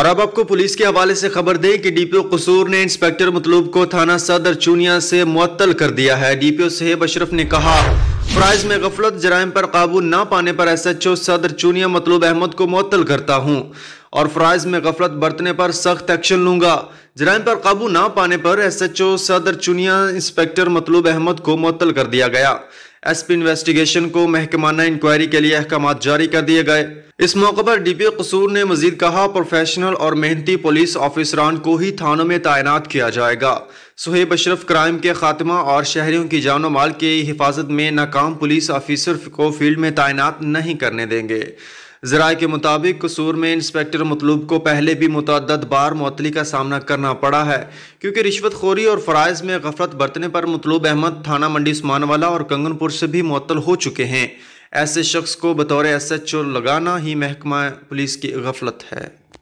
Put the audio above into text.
और अब आपको पुलिस के हवाले से खबर दें कि डीपीओ कसूर ने इंस्पेक्टर मतलूब को थाना सदर चूनिया से मुअत्तल कर दिया है डीपीओ सहेब अशरफ ने कहा फ्राइज में गफलत जराइम पर काबू न पाने पर एस एच ओ सदर चूनिया मतलूब अहमद को मुअत्तल करता हूँ और फ्राइज में गफलत बरतने पर सख्त एक्शन लूंगा जराइम पर काबू ना पाने पर एस एच ओ सदर चुनिया इंस्पेक्टर मतलूब अहमद को मुतल कर दिया गया एस पी इन्वेस्टिगेशन को महकमाना इंक्वायरी के लिए अहकाम जारी कर दिए गए इस मौके पर डी पी कसूर ने मजीद कहा प्रोफेशनल और मेहनती पुलिस ऑफिसरान को ही थानों में तैनात किया जाएगा सुहेब अशरफ क्राइम के खात्मा और शहरियों की जानो माल की हिफाजत में नाकाम पुलिस ऑफिसर को फील्ड में तैनात नहीं करने देंगे जराए के मुताबिक कसूर में इंस्पेक्टर मतलूब को पहले भी मुतद बार मअतली का सामना करना पड़ा है क्योंकि रिश्वत खोरी और फ़राइज़ में गफलत बरतने पर मतलूब अहमद थाना मंडी उस्मानवाला और कंगनपुर से भी मअतल हो चुके हैं ऐसे शख्स को बतौर एस एच ओ लगाना ही महकमा पुलिस की गफलत है